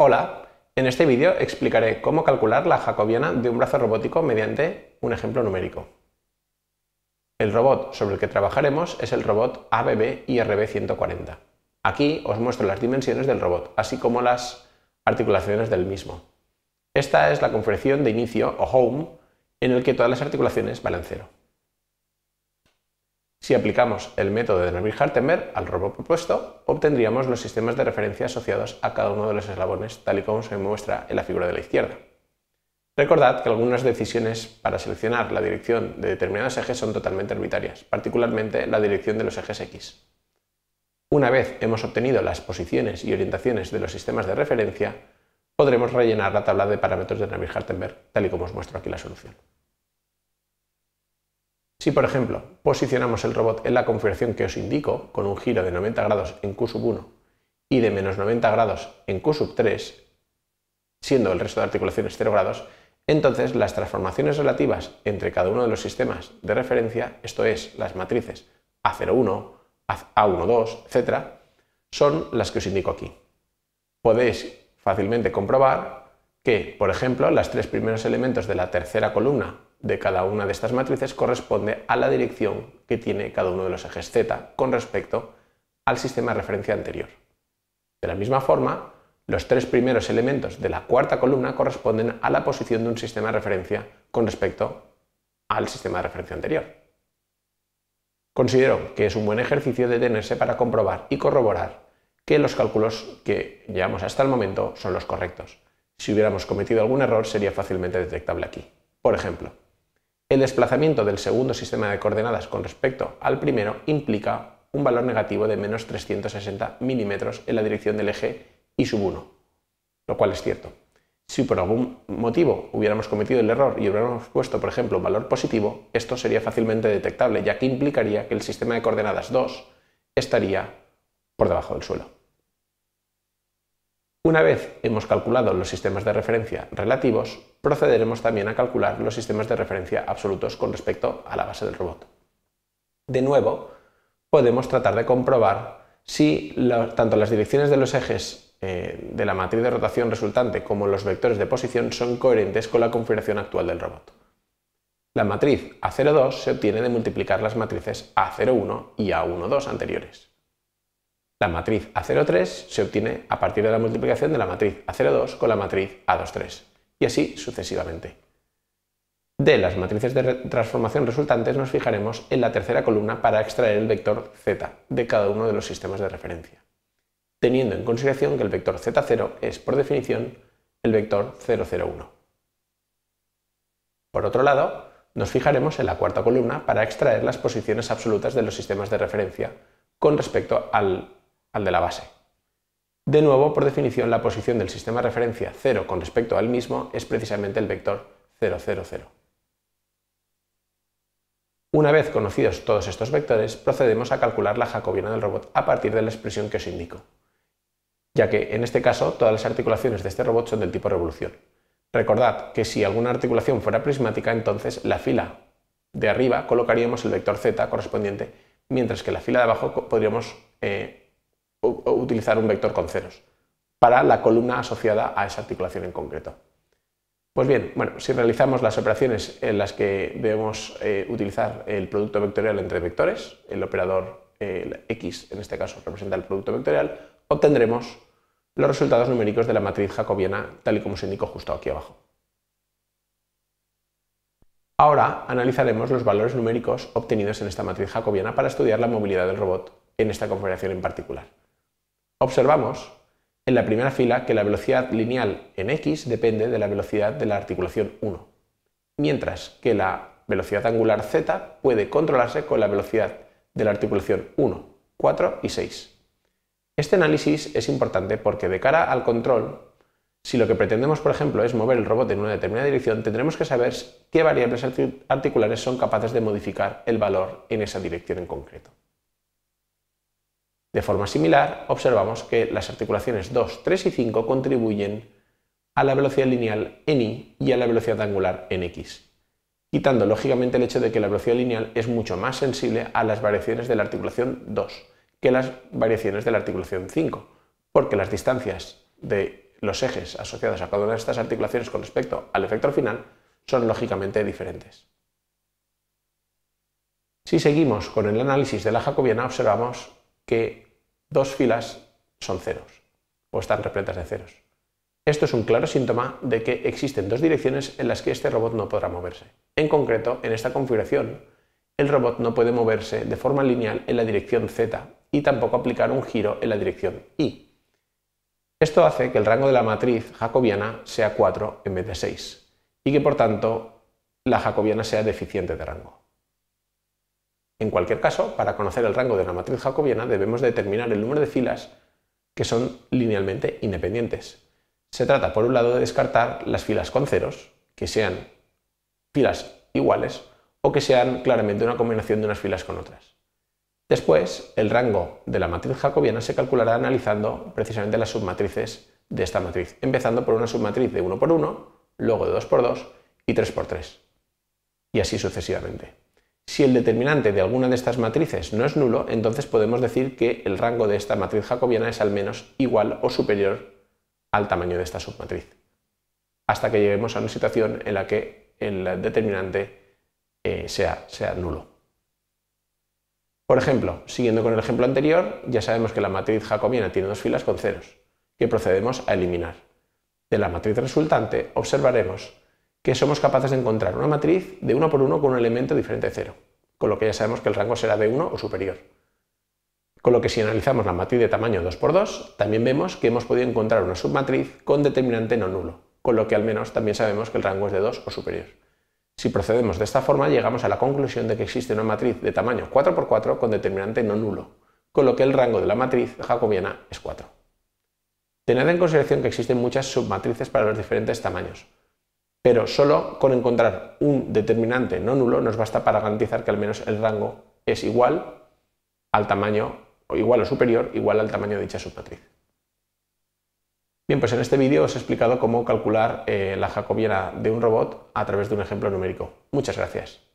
Hola, en este vídeo explicaré cómo calcular la jacobiana de un brazo robótico mediante un ejemplo numérico. El robot sobre el que trabajaremos es el robot ABB IRB140. Aquí os muestro las dimensiones del robot, así como las articulaciones del mismo. Esta es la confección de inicio o home en el que todas las articulaciones valen cero. Si aplicamos el método de dramir hartenberg al robot propuesto, obtendríamos los sistemas de referencia asociados a cada uno de los eslabones, tal y como se muestra en la figura de la izquierda. Recordad que algunas decisiones para seleccionar la dirección de determinados ejes son totalmente arbitrarias, particularmente la dirección de los ejes X. Una vez hemos obtenido las posiciones y orientaciones de los sistemas de referencia, podremos rellenar la tabla de parámetros de dramir hartenberg tal y como os muestro aquí la solución. Si, por ejemplo, posicionamos el robot en la configuración que os indico, con un giro de 90 grados en Q1 y de menos 90 grados en Q3, siendo el resto de articulaciones 0 grados, entonces las transformaciones relativas entre cada uno de los sistemas de referencia, esto es, las matrices A01, A12, etc., son las que os indico aquí. Podéis fácilmente comprobar que, por ejemplo, los tres primeros elementos de la tercera columna de cada una de estas matrices corresponde a la dirección que tiene cada uno de los ejes z con respecto al sistema de referencia anterior. De la misma forma, los tres primeros elementos de la cuarta columna corresponden a la posición de un sistema de referencia con respecto al sistema de referencia anterior. Considero que es un buen ejercicio detenerse para comprobar y corroborar que los cálculos que llevamos hasta el momento son los correctos. Si hubiéramos cometido algún error sería fácilmente detectable aquí. Por ejemplo, el desplazamiento del segundo sistema de coordenadas con respecto al primero implica un valor negativo de menos 360 milímetros en la dirección del eje y sub 1, lo cual es cierto. Si por algún motivo hubiéramos cometido el error y hubiéramos puesto, por ejemplo, un valor positivo, esto sería fácilmente detectable, ya que implicaría que el sistema de coordenadas 2 estaría por debajo del suelo. Una vez hemos calculado los sistemas de referencia relativos, procederemos también a calcular los sistemas de referencia absolutos con respecto a la base del robot. De nuevo, podemos tratar de comprobar si tanto las direcciones de los ejes eh, de la matriz de rotación resultante como los vectores de posición son coherentes con la configuración actual del robot. La matriz A02 se obtiene de multiplicar las matrices A01 y A12 anteriores. La matriz A03 se obtiene a partir de la multiplicación de la matriz A02 con la matriz A23 y así sucesivamente. De las matrices de transformación resultantes nos fijaremos en la tercera columna para extraer el vector z de cada uno de los sistemas de referencia, teniendo en consideración que el vector z0 es, por definición, el vector 001. Por otro lado, nos fijaremos en la cuarta columna para extraer las posiciones absolutas de los sistemas de referencia con respecto al, al de la base. De nuevo, por definición, la posición del sistema de referencia 0 con respecto al mismo es precisamente el vector 0, 0, 0. Una vez conocidos todos estos vectores, procedemos a calcular la jacobiana del robot a partir de la expresión que os indico, ya que en este caso todas las articulaciones de este robot son del tipo revolución. Recordad que si alguna articulación fuera prismática, entonces la fila de arriba colocaríamos el vector z correspondiente, mientras que la fila de abajo podríamos eh, utilizar un vector con ceros para la columna asociada a esa articulación en concreto. Pues bien, bueno, si realizamos las operaciones en las que debemos eh, utilizar el producto vectorial entre vectores, el operador x en este caso representa el producto vectorial, obtendremos los resultados numéricos de la matriz jacobiana tal y como se indicó justo aquí abajo. Ahora analizaremos los valores numéricos obtenidos en esta matriz jacobiana para estudiar la movilidad del robot en esta configuración en particular. Observamos en la primera fila que la velocidad lineal en x depende de la velocidad de la articulación 1, mientras que la velocidad angular z puede controlarse con la velocidad de la articulación 1, 4 y 6. Este análisis es importante porque de cara al control, si lo que pretendemos, por ejemplo, es mover el robot en una determinada dirección, tendremos que saber qué variables articulares son capaces de modificar el valor en esa dirección en concreto. De forma similar, observamos que las articulaciones 2, 3 y 5 contribuyen a la velocidad lineal en y y a la velocidad angular en x, quitando lógicamente el hecho de que la velocidad lineal es mucho más sensible a las variaciones de la articulación 2 que las variaciones de la articulación 5, porque las distancias de los ejes asociados a cada una de estas articulaciones con respecto al efecto final son lógicamente diferentes. Si seguimos con el análisis de la jacobiana, observamos que dos filas son ceros o están repletas de ceros. Esto es un claro síntoma de que existen dos direcciones en las que este robot no podrá moverse. En concreto, en esta configuración, el robot no puede moverse de forma lineal en la dirección z y tampoco aplicar un giro en la dirección y. Esto hace que el rango de la matriz jacobiana sea 4 en vez de 6 y que por tanto la jacobiana sea deficiente de rango. En cualquier caso, para conocer el rango de una matriz jacobiana debemos determinar el número de filas que son linealmente independientes. Se trata, por un lado, de descartar las filas con ceros, que sean filas iguales o que sean claramente una combinación de unas filas con otras. Después, el rango de la matriz jacobiana se calculará analizando precisamente las submatrices de esta matriz, empezando por una submatriz de 1 por 1, luego de 2 por 2 y 3 por 3, y así sucesivamente. Si el determinante de alguna de estas matrices no es nulo, entonces podemos decir que el rango de esta matriz jacobiana es al menos igual o superior al tamaño de esta submatriz, hasta que lleguemos a una situación en la que el determinante eh, sea, sea nulo. Por ejemplo, siguiendo con el ejemplo anterior, ya sabemos que la matriz jacobiana tiene dos filas con ceros, que procedemos a eliminar. De la matriz resultante observaremos que somos capaces de encontrar una matriz de 1 por 1 con un elemento diferente de 0, con lo que ya sabemos que el rango será de 1 o superior. Con lo que si analizamos la matriz de tamaño 2 por 2, también vemos que hemos podido encontrar una submatriz con determinante no nulo, con lo que al menos también sabemos que el rango es de 2 o superior. Si procedemos de esta forma, llegamos a la conclusión de que existe una matriz de tamaño 4x4 con determinante no nulo, con lo que el rango de la matriz jacobiana es 4. Tened en consideración que existen muchas submatrices para los diferentes tamaños, pero solo con encontrar un determinante no nulo nos basta para garantizar que al menos el rango es igual al tamaño, o igual o superior, igual al tamaño de dicha submatriz. Bien, pues en este vídeo os he explicado cómo calcular eh, la jacobiana de un robot a través de un ejemplo numérico. Muchas gracias.